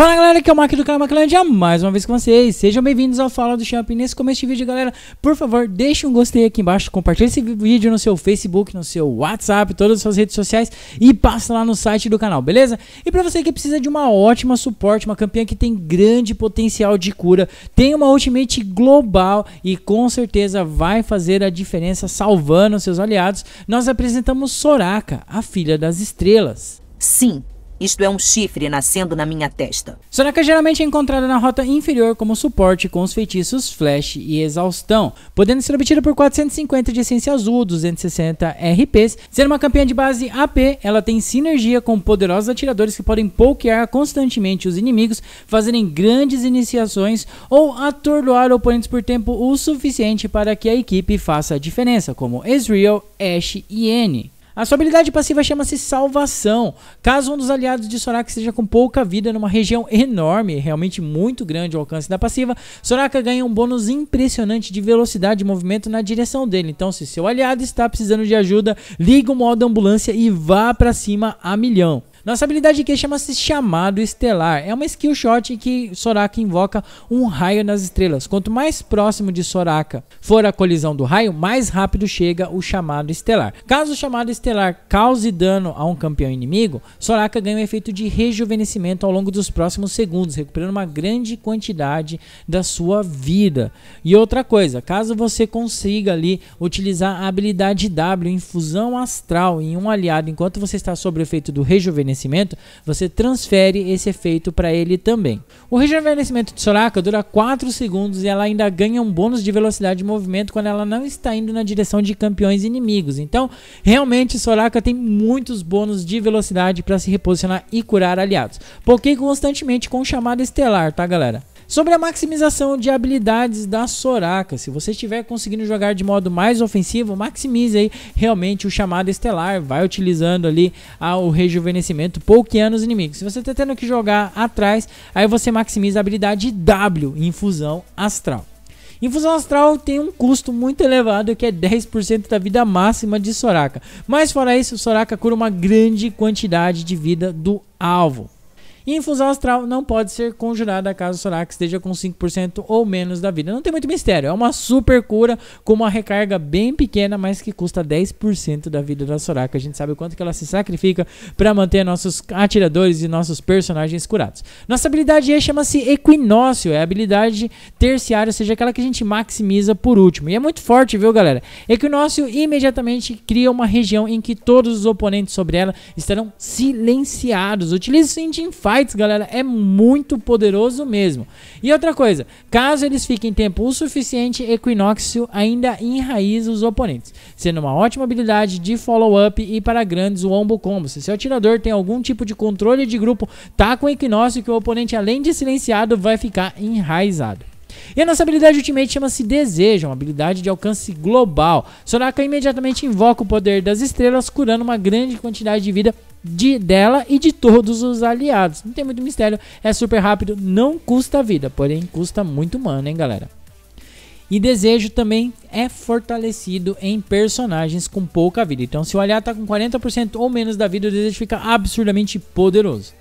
Fala galera, aqui é o Mark do canal Maclândia, mais uma vez com vocês. Sejam bem-vindos ao Fala do Champ. Nesse começo de vídeo, galera, por favor, deixe um gostei aqui embaixo, compartilhe esse vídeo no seu Facebook, no seu WhatsApp, todas as suas redes sociais e passe lá no site do canal, beleza? E para você que precisa de uma ótima suporte, uma campeã que tem grande potencial de cura, tem uma ultimate global e com certeza vai fazer a diferença salvando seus aliados, nós apresentamos Soraka, a filha das estrelas. Sim, isto é um chifre nascendo na minha testa. Soraka é geralmente é encontrada na rota inferior como suporte com os feitiços Flash e Exaustão, podendo ser obtida por 450 de essência azul, 260 RPs. Sendo uma campeã de base AP, ela tem sinergia com poderosos atiradores que podem pokear constantemente os inimigos, fazerem grandes iniciações ou atordoar oponentes por tempo o suficiente para que a equipe faça a diferença, como Ezreal, Ashe e N. A sua habilidade passiva chama-se Salvação. Caso um dos aliados de Soraka esteja com pouca vida numa região enorme, realmente muito grande o alcance da passiva, Soraka ganha um bônus impressionante de velocidade de movimento na direção dele. Então, se seu aliado está precisando de ajuda, liga o modo ambulância e vá para cima a milhão. Nossa habilidade aqui chama-se Chamado Estelar. É uma skill shot em que Soraka invoca um raio nas estrelas. Quanto mais próximo de Soraka for a colisão do raio, mais rápido chega o Chamado Estelar. Caso o Chamado Estelar cause dano a um campeão inimigo, Soraka ganha um efeito de rejuvenescimento ao longo dos próximos segundos, recuperando uma grande quantidade da sua vida. E outra coisa, caso você consiga ali utilizar a habilidade W, Infusão Astral, em um aliado enquanto você está sob o efeito do rejuvenescimento, rejuvenescimento, você transfere esse efeito para ele também. O rejuvenescimento de Soraka dura 4 segundos e ela ainda ganha um bônus de velocidade de movimento quando ela não está indo na direção de campeões inimigos. Então, realmente Soraka tem muitos bônus de velocidade para se reposicionar e curar aliados. Pokei constantemente com chamada estelar, tá galera? Sobre a maximização de habilidades da Soraka, se você estiver conseguindo jogar de modo mais ofensivo, maximize aí realmente o chamado estelar, vai utilizando ali ah, o rejuvenescimento pouquinho os inimigos. Se você está tendo que jogar atrás, aí você maximiza a habilidade W, infusão astral. Infusão astral tem um custo muito elevado, que é 10% da vida máxima de Soraka. Mas fora isso, Soraka cura uma grande quantidade de vida do alvo infusão astral não pode ser conjurada caso o Soraka esteja com 5% ou menos da vida. Não tem muito mistério, é uma super cura com uma recarga bem pequena, mas que custa 10% da vida da Soraka. A gente sabe o quanto que ela se sacrifica para manter nossos atiradores e nossos personagens curados. Nossa habilidade E chama-se Equinócio, é a habilidade terciária, ou seja, aquela que a gente maximiza por último. E é muito forte, viu, galera? Equinócio imediatamente cria uma região em que todos os oponentes sobre ela estarão silenciados. Utilize o em fight bytes, galera, é muito poderoso mesmo. E outra coisa, caso eles fiquem tempo o suficiente, Equinóxio ainda enraiza os oponentes, sendo uma ótima habilidade de follow-up e para grandes wombo combos. Se seu atirador tem algum tipo de controle de grupo, tá com Equinócio que o oponente, além de silenciado, vai ficar enraizado. E a nossa habilidade Ultimate chama-se Desejo, é uma habilidade de alcance global. Soraka imediatamente invoca o poder das estrelas, curando uma grande quantidade de vida de, dela e de todos os aliados. Não tem muito mistério, é super rápido, não custa vida, porém custa muito mana, hein, galera? E desejo também é fortalecido em personagens com pouca vida. Então, se o aliado está com 40% ou menos da vida, o desejo fica absurdamente poderoso.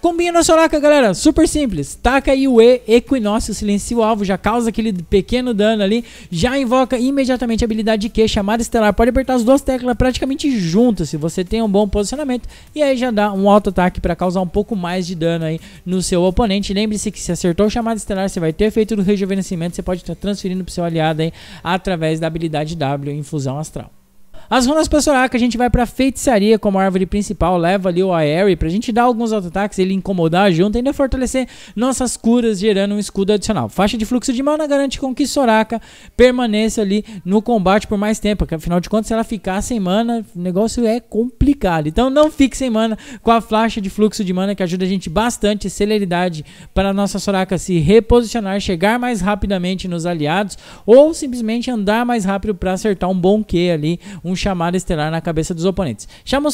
Combina na Soraka, galera. Super simples. Taca aí o E, Equinócio, silencia o alvo, já causa aquele pequeno dano ali. Já invoca imediatamente a habilidade Q, chamada estelar. Pode apertar as duas teclas praticamente juntas, se você tem um bom posicionamento. E aí já dá um auto-ataque para causar um pouco mais de dano aí no seu oponente. Lembre-se que se acertou o chamado estelar, você vai ter efeito do rejuvenescimento. Você pode estar transferindo para seu aliado aí através da habilidade W, Infusão Astral. As pra Soraka, a gente vai pra feitiçaria como árvore principal, leva ali o Aery pra gente dar alguns auto-ataques, ele incomodar junto, ainda fortalecer nossas curas, gerando um escudo adicional. Faixa de fluxo de mana garante com que Soraka permaneça ali no combate por mais tempo, porque afinal de contas, se ela ficar sem mana, o negócio é complicado. Então não fique sem mana com a faixa de fluxo de mana que ajuda a gente bastante, celeridade para nossa Soraka se reposicionar, chegar mais rapidamente nos aliados ou simplesmente andar mais rápido para acertar um bom Q ali, um chamada estelar na cabeça dos oponentes.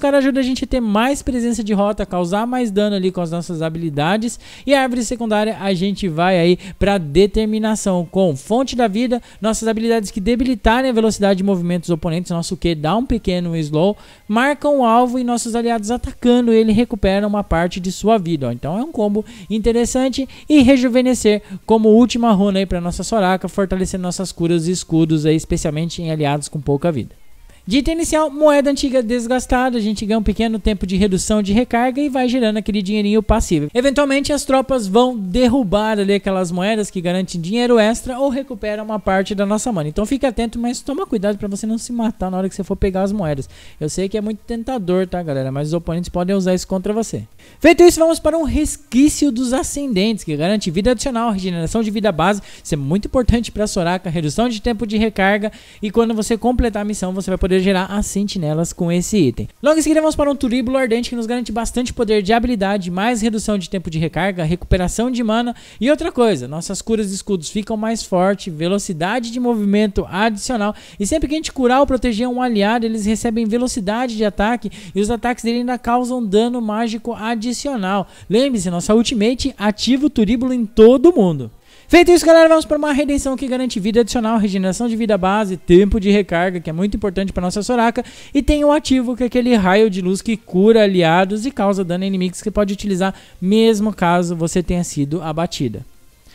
caras ajuda a gente a ter mais presença de rota, causar mais dano ali com as nossas habilidades. E a árvore secundária a gente vai aí para determinação com fonte da vida, nossas habilidades que debilitarem a velocidade de movimento dos oponentes, nosso Q dá um pequeno slow, marcam o alvo e nossos aliados atacando ele recuperam uma parte de sua vida. Ó. Então é um combo interessante e rejuvenescer como última runa aí para nossa Soraka, fortalecendo nossas curas e escudos aí, especialmente em aliados com pouca vida. Dita inicial, moeda antiga desgastada, a gente ganha um pequeno tempo de redução de recarga e vai gerando aquele dinheirinho passivo. Eventualmente as tropas vão derrubar ali aquelas moedas que garantem dinheiro extra ou recuperam uma parte da nossa mana. Então fica atento, mas toma cuidado para você não se matar na hora que você for pegar as moedas. Eu sei que é muito tentador, tá galera, mas os oponentes podem usar isso contra você. Feito isso, vamos para um resquício dos ascendentes, que garante vida adicional, regeneração de vida base, isso é muito importante para Soraka, redução de tempo de recarga e quando você completar a missão você vai poder poder gerar as sentinelas com esse item. Logo em seguida vamos para um turíbulo ardente que nos garante bastante poder de habilidade, mais redução de tempo de recarga, recuperação de mana e outra coisa, nossas curas e escudos ficam mais fortes, velocidade de movimento adicional e sempre que a gente curar ou proteger um aliado eles recebem velocidade de ataque e os ataques dele ainda causam dano mágico adicional. Lembre-se, nossa ultimate ativa o turíbulo em todo mundo. Feito isso, galera, vamos para uma redenção que garante vida adicional, regeneração de vida base, tempo de recarga, que é muito importante para nossa Soraka, e tem o um ativo, que é aquele raio de luz que cura aliados e causa dano a inimigos que pode utilizar mesmo caso você tenha sido abatida.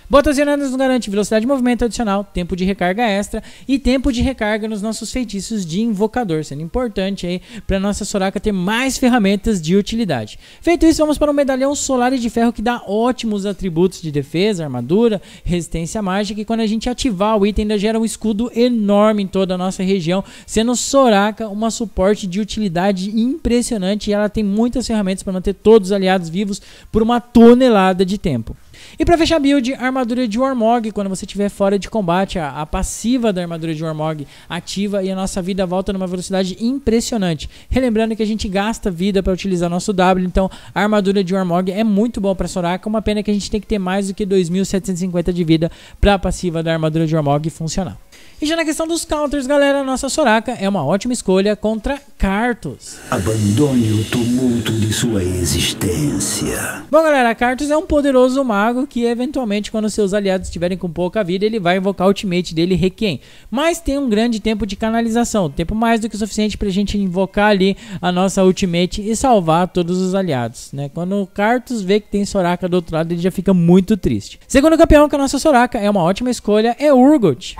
Botosianos nos garante velocidade de movimento adicional, tempo de recarga extra e tempo de recarga nos nossos feitiços de invocador, sendo importante aí para nossa Soraka ter mais ferramentas de utilidade. Feito isso, vamos para o um medalhão solar e de ferro que dá ótimos atributos de defesa, armadura, resistência mágica e quando a gente ativar o item ainda gera um escudo enorme em toda a nossa região, sendo Soraka uma suporte de utilidade impressionante e ela tem muitas ferramentas para manter todos os aliados vivos por uma tonelada de tempo. E para fechar a build, armadura de Warmog, quando você estiver fora de combate, a, a, passiva da armadura de Warmog ativa e a nossa vida volta numa velocidade impressionante. Relembrando que a gente gasta vida para utilizar nosso W, então a armadura de Warmog é muito boa para Soraka, uma pena que a gente tem que ter mais do que 2750 de vida para a passiva da armadura de Warmog funcionar. E já na questão dos counters, galera, a nossa Soraka é uma ótima escolha contra Cartus. Abandone o tumulto de sua existência. Bom, galera, Cartus é um poderoso mago que, eventualmente, quando seus aliados estiverem com pouca vida, ele vai invocar o ultimate dele, Requiem. Mas tem um grande tempo de canalização, tempo mais do que o suficiente pra gente invocar ali a nossa ultimate e salvar todos os aliados, né? Quando o Cartus vê que tem Soraka do outro lado, ele já fica muito triste. Segundo campeão, que a nossa Soraka é uma ótima escolha, é Urgot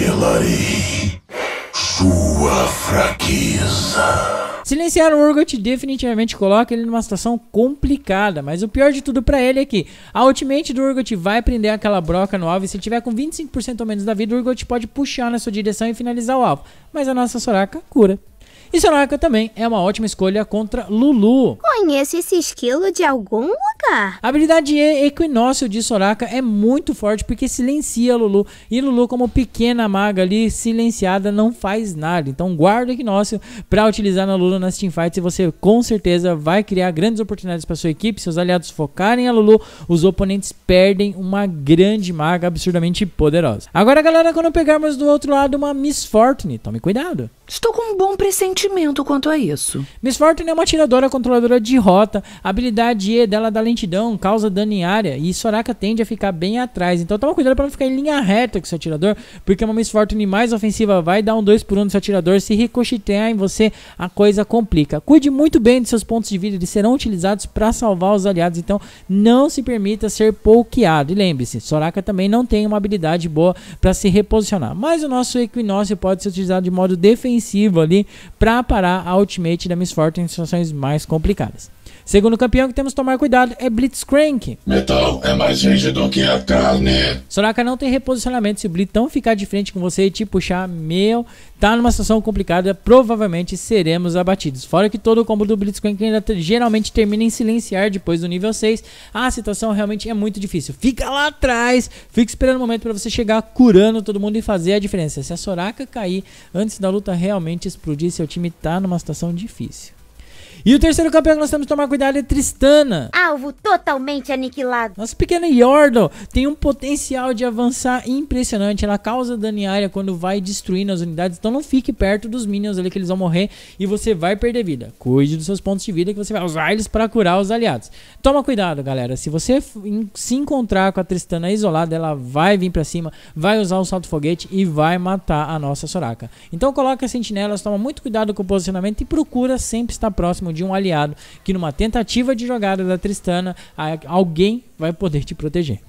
revelarei sua fraqueza. Silenciar o Urgot definitivamente coloca ele numa situação complicada, mas o pior de tudo para ele é que a ultimate do Urgot vai prender aquela broca no alvo e se tiver com 25% ou menos da vida, o Urgot pode puxar na sua direção e finalizar o alvo. Mas a nossa Soraka cura. E Soraka também é uma ótima escolha contra Lulu. Conheço esse esquilo de algum lugar. A habilidade E, Equinócio de Soraka, é muito forte porque silencia Lulu. E Lulu, como pequena maga ali, silenciada, não faz nada. Então guarda o Equinócio pra utilizar na Lulu nas teamfights e você com certeza vai criar grandes oportunidades para sua equipe. seus aliados focarem a Lulu, os oponentes perdem uma grande maga absurdamente poderosa. Agora, galera, quando pegarmos do outro lado uma Miss Fortune, tome cuidado. Estou com um bom pressentimento sentimento quanto a isso. Miss Fortune é uma atiradora controladora de rota. A habilidade E dela dá lentidão, causa dano em área. E Soraka tende a ficar bem atrás. Então toma cuidado para não ficar em linha reta com seu atirador. Porque uma Miss Fortune mais ofensiva vai dar um 2 por 1 um no seu atirador. Se ricochetear em você, a coisa complica. Cuide muito bem dos seus pontos de vida. Eles serão utilizados para salvar os aliados. Então não se permita ser pouqueado. E lembre-se, Soraka também não tem uma habilidade boa para se reposicionar. Mas o nosso Equinócio pode ser utilizado de modo defensivo ali para para parar a Ultimate da Miss Fortune em situações mais complicadas. Segundo campeão que temos que tomar cuidado é Blitzcrank. Metal é mais rígido que a carne. Soraka não tem reposicionamento. Se o Blitão ficar de frente com você e te puxar, meu, tá numa situação complicada. Provavelmente seremos abatidos. Fora que todo o combo do Blitzcrank ainda geralmente termina em silenciar depois do nível 6. A situação realmente é muito difícil. Fica lá atrás, fica esperando o um momento para você chegar curando todo mundo e fazer a diferença. Se a Soraka cair antes da luta realmente explodir, seu time tá numa situação difícil. E o terceiro campeão que nós temos que tomar cuidado é Tristana. Alvo totalmente aniquilado. Nossa pequena Yordle tem um potencial de avançar impressionante. Ela causa dano em área quando vai destruindo as unidades. Então não fique perto dos minions ali que eles vão morrer e você vai perder vida. Cuide dos seus pontos de vida que você vai usar eles para curar os aliados. Toma cuidado, galera. Se você se encontrar com a Tristana isolada, ela vai vir para cima, vai usar o salto foguete e vai matar a nossa Soraka. Então coloca sentinelas, toma muito cuidado com o posicionamento e procura sempre estar próximo próximo de um aliado que numa tentativa de jogada da Tristana, alguém vai poder te proteger.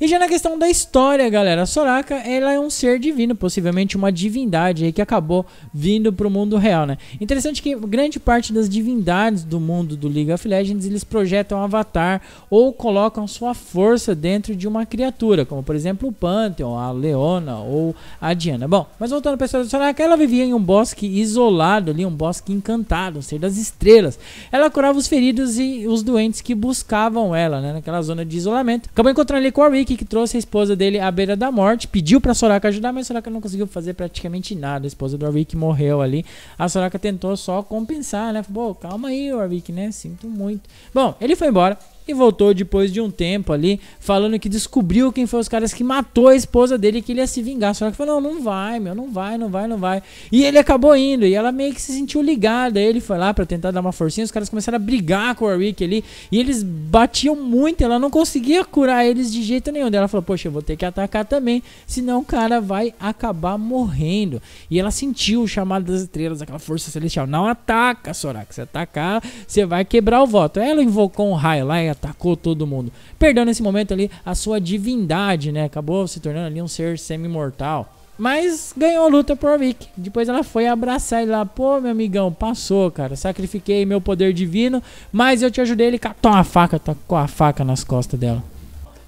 E já na questão da história, galera, a Soraka ela é um ser divino, possivelmente uma divindade aí que acabou vindo para o mundo real, né? Interessante que grande parte das divindades do mundo do League of Legends eles projetam um avatar ou colocam sua força dentro de uma criatura, como por exemplo o Pantheon, a Leona ou a Diana. Bom, mas voltando para a história da Soraka, ela vivia em um bosque isolado ali, um bosque encantado, um ser das estrelas. Ela curava os feridos e os doentes que buscavam ela, né? Naquela zona de isolamento. Acabou encontrando ali com a Rick que trouxe a esposa dele à beira da morte, pediu para Soraka ajudar, mas Soraka não conseguiu fazer praticamente nada. A esposa do Warwick morreu ali. A Soraka tentou só compensar, né? Pô, calma aí, Warwick, né? Sinto muito. Bom, ele foi embora e voltou depois de um tempo ali, falando que descobriu quem foi os caras que matou a esposa dele e que ele ia se vingar. Só que falou: não, não vai, meu, não vai, não vai, não vai. E ele acabou indo, e ela meio que se sentiu ligada. Ele foi lá para tentar dar uma forcinha, os caras começaram a brigar com o Rick ali, e eles batiam muito, ela não conseguia curar eles de jeito nenhum. Daí ela falou: poxa, eu vou ter que atacar também, senão o cara vai acabar morrendo. E ela sentiu o chamado das estrelas, aquela força celestial. Não ataca, Sorak, se atacar, você vai quebrar o voto. Ela invocou um raio lá e atacou todo mundo. Perdendo nesse momento ali a sua divindade, né? Acabou se tornando ali um ser semi-mortal. Mas ganhou a luta por Vic. Depois ela foi abraçar ele lá. Pô, meu amigão, passou, cara. Sacrifiquei meu poder divino, mas eu te ajudei. Ele catou a faca, tacou a faca nas costas dela.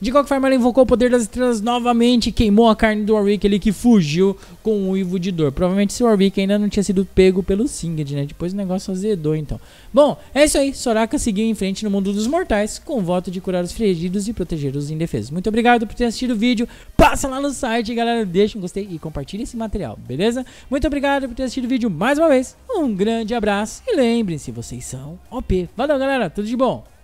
De qualquer forma, ela invocou o poder das estrelas novamente e queimou a carne do Warwick, ele que fugiu com um uivo de dor. Provavelmente o Warwick ainda não tinha sido pego pelo Singed, né? Depois o negócio azedou, então. Bom, é isso aí. Soraka seguiu em frente no mundo dos mortais, com o voto de curar os feridos e proteger os indefesos. Muito obrigado por ter assistido o vídeo. Passa lá no site, galera. Deixa um gostei e compartilha esse material, beleza? Muito obrigado por ter assistido o vídeo mais uma vez. Um grande abraço e lembrem-se, vocês são OP. Valeu, galera. Tudo de bom.